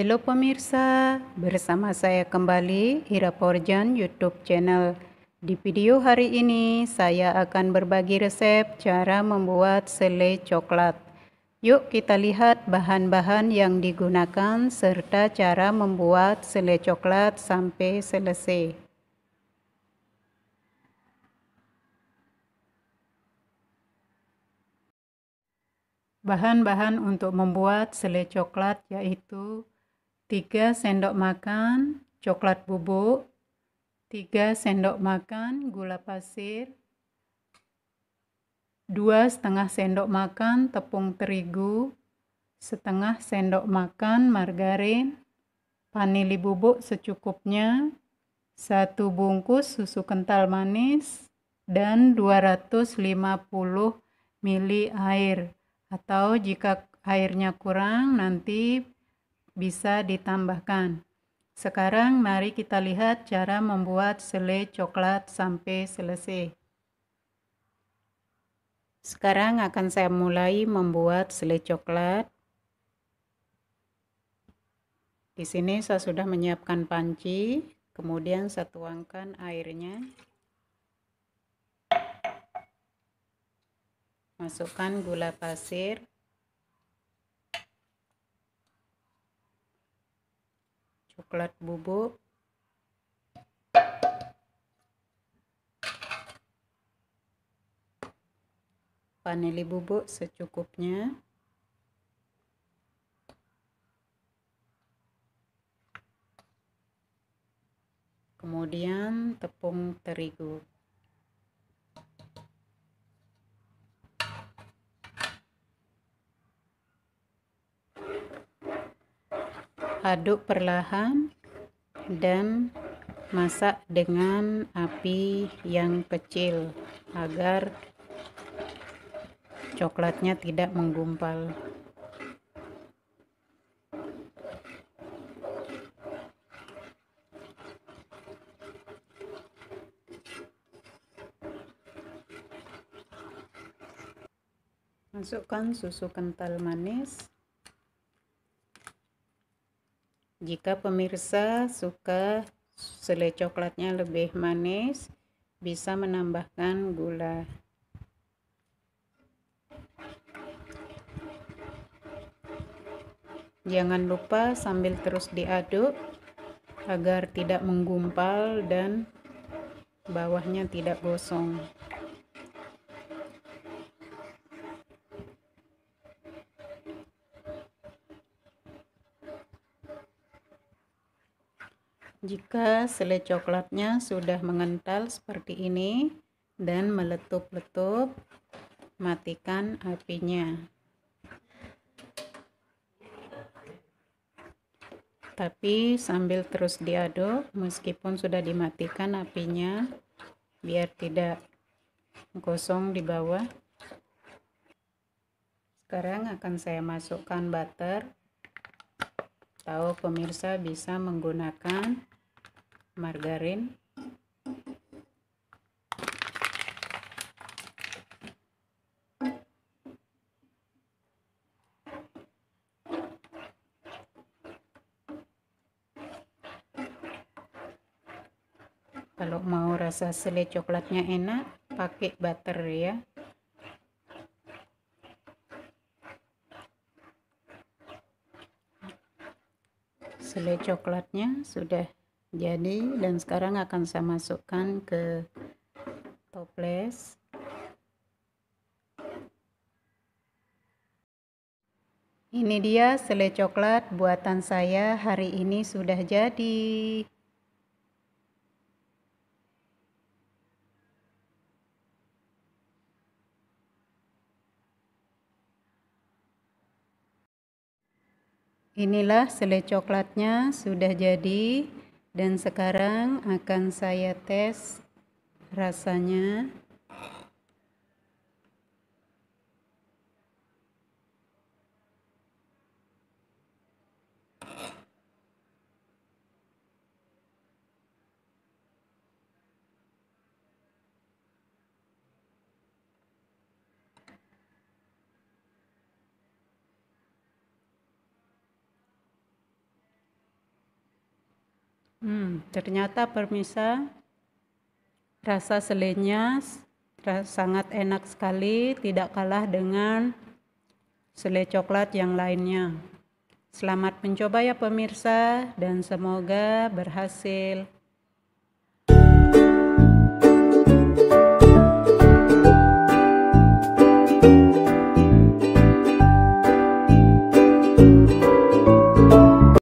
Halo pemirsa, bersama saya kembali Ira Porjan YouTube channel. Di video hari ini saya akan berbagi resep cara membuat sele coklat. Yuk kita lihat bahan-bahan yang digunakan serta cara membuat sele coklat sampai selesai. Bahan-bahan untuk membuat sele coklat yaitu 3 sendok makan coklat bubuk, 3 sendok makan gula pasir, 2 setengah sendok makan tepung terigu, setengah sendok makan margarin, vanili bubuk secukupnya, 1 bungkus susu kental manis, dan 250 ml air. Atau jika airnya kurang nanti bisa ditambahkan. Sekarang mari kita lihat cara membuat selai coklat sampai selesai. Sekarang akan saya mulai membuat selai coklat. Di sini saya sudah menyiapkan panci, kemudian saya tuangkan airnya. Masukkan gula pasir. coklat bubuk vanili bubuk secukupnya kemudian tepung terigu aduk perlahan dan masak dengan api yang kecil agar coklatnya tidak menggumpal masukkan susu kental manis jika pemirsa suka selai coklatnya lebih manis, bisa menambahkan gula. Jangan lupa sambil terus diaduk agar tidak menggumpal dan bawahnya tidak gosong. Jika selai coklatnya sudah mengental seperti ini dan meletup-letup, matikan apinya. Tapi sambil terus diaduk meskipun sudah dimatikan apinya biar tidak gosong di bawah. Sekarang akan saya masukkan butter atau pemirsa bisa menggunakan margarin kalau mau rasa selai coklatnya enak pakai butter ya selai coklatnya sudah jadi dan sekarang akan saya masukkan ke toples ini dia selai coklat buatan saya hari ini sudah jadi Inilah selai coklatnya sudah jadi dan sekarang akan saya tes rasanya. Hmm, ternyata permisa rasa selenya sangat enak sekali, tidak kalah dengan selai coklat yang lainnya. Selamat mencoba ya pemirsa dan semoga berhasil.